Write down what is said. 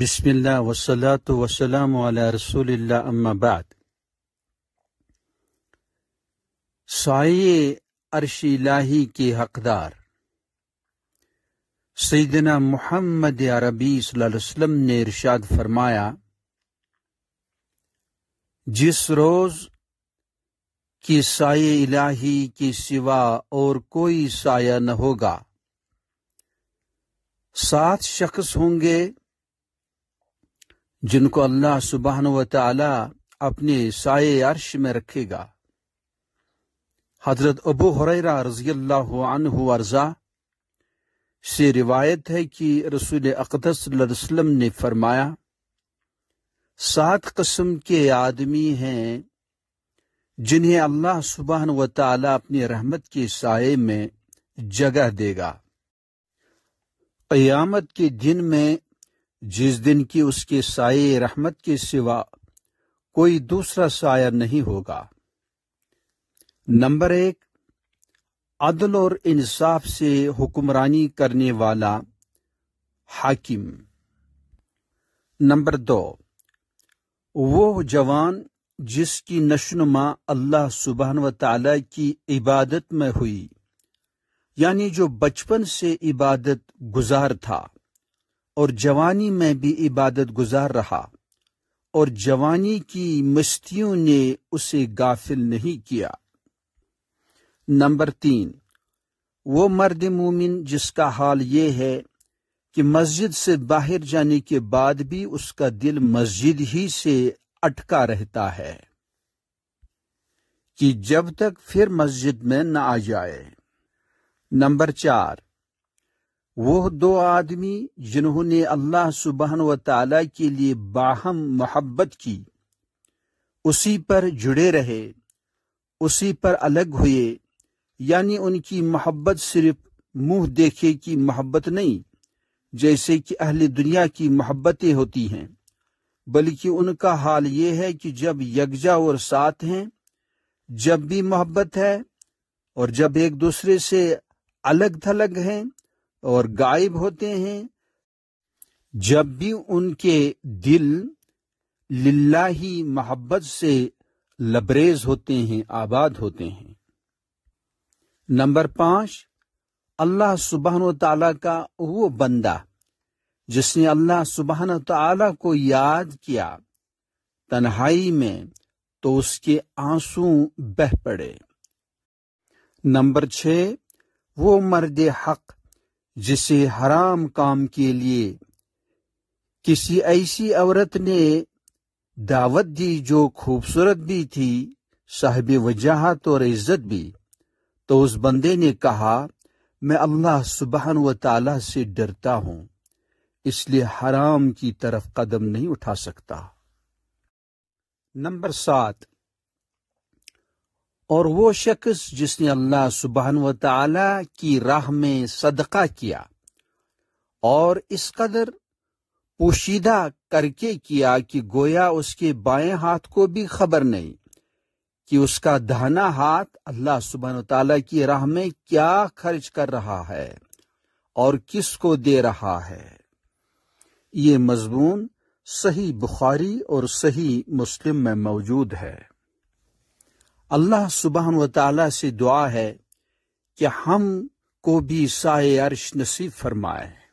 बिस्मिल्लाह वसलात वसलाम रसूलिल्लाह अम्मा बाद साये अरशीलाही के हकदार सैदना मोहम्मद अरबी वसल्लम ने इरशाद फरमाया जिस रोज की साये इलाही के सिवा और कोई साया न होगा सात शख्स होंगे जिनको अल्लाह सुबहान व अपने साय अर्श में रखेगा हजरत अबू हर रजी अल्लाह अर्जा से रिवायत है कि रसूल अकदसम ने फरमाया सात कस्म के आदमी हैं जिन्हें अल्लाह सुबहान व ताला अपनी रहमत के साय में जगह देगा क़यामत के दिन में जिस दिन की उसके साय रहमत के सिवा कोई दूसरा साया नहीं होगा नंबर एक अदल और इंसाफ से हुक्मरानी करने वाला हाकिम नंबर दो वो जवान जिसकी नशनुमा अल्लाह सुबहान व ताली की इबादत में हुई यानी जो बचपन से इबादत गुजार था और जवानी में भी इबादत गुजार रहा और जवानी की मस्तियों ने उसे गाफिल नहीं किया नंबर तीन वो मर्द मोमिन जिसका हाल ये है कि मस्जिद से बाहर जाने के बाद भी उसका दिल मस्जिद ही से अटका रहता है कि जब तक फिर मस्जिद में न आ जाए नंबर चार वह दो आदमी जिन्होंने अल्लाह सुबहन व तला के लिए बाहम मोहब्बत की उसी पर जुड़े रहे उसी पर अलग हुए यानी उनकी मोहब्बत सिर्फ मुंह देखे की मोहब्बत नहीं जैसे कि अहले दुनिया की मोहब्बतें होती हैं बल्कि उनका हाल ये है कि जब यकजा और साथ हैं जब भी मोहब्बत है और जब एक दूसरे से अलग थलग हैं और गायब होते हैं जब भी उनके दिल लाही मोहब्बत से लबरेज होते हैं आबाद होते हैं नंबर पांच अल्लाह सुबहान तला का वो बंदा जिसने अल्लाह सुबहान तला को याद किया तन्हाई में तो उसके आंसू बह पड़े नंबर छ वो मर्द हक जिसे हराम काम के लिए किसी ऐसी औरत ने दावत दी जो खूबसूरत भी थी साहब वजाहत और इज्जत भी तो उस बंदे ने कहा मैं अल्लाह सुबहान व ताला से डरता हूं इसलिए हराम की तरफ कदम नहीं उठा सकता नंबर सात और वो शख्स जिसने अल्लाह सुबहान व की राह में सदका किया और इस कदर पोशीदा करके किया कि गोया उसके बाएं हाथ को भी खबर नहीं कि उसका दहना हाथ अल्लाह सुबहान तला की राह में क्या खर्च कर रहा है और किसको दे रहा है ये मजमून सही बुखारी और सही मुस्लिम में मौजूद है अल्लाह सुबहान व से दुआ है कि हम को भी साय अर्श नसीब फरमाए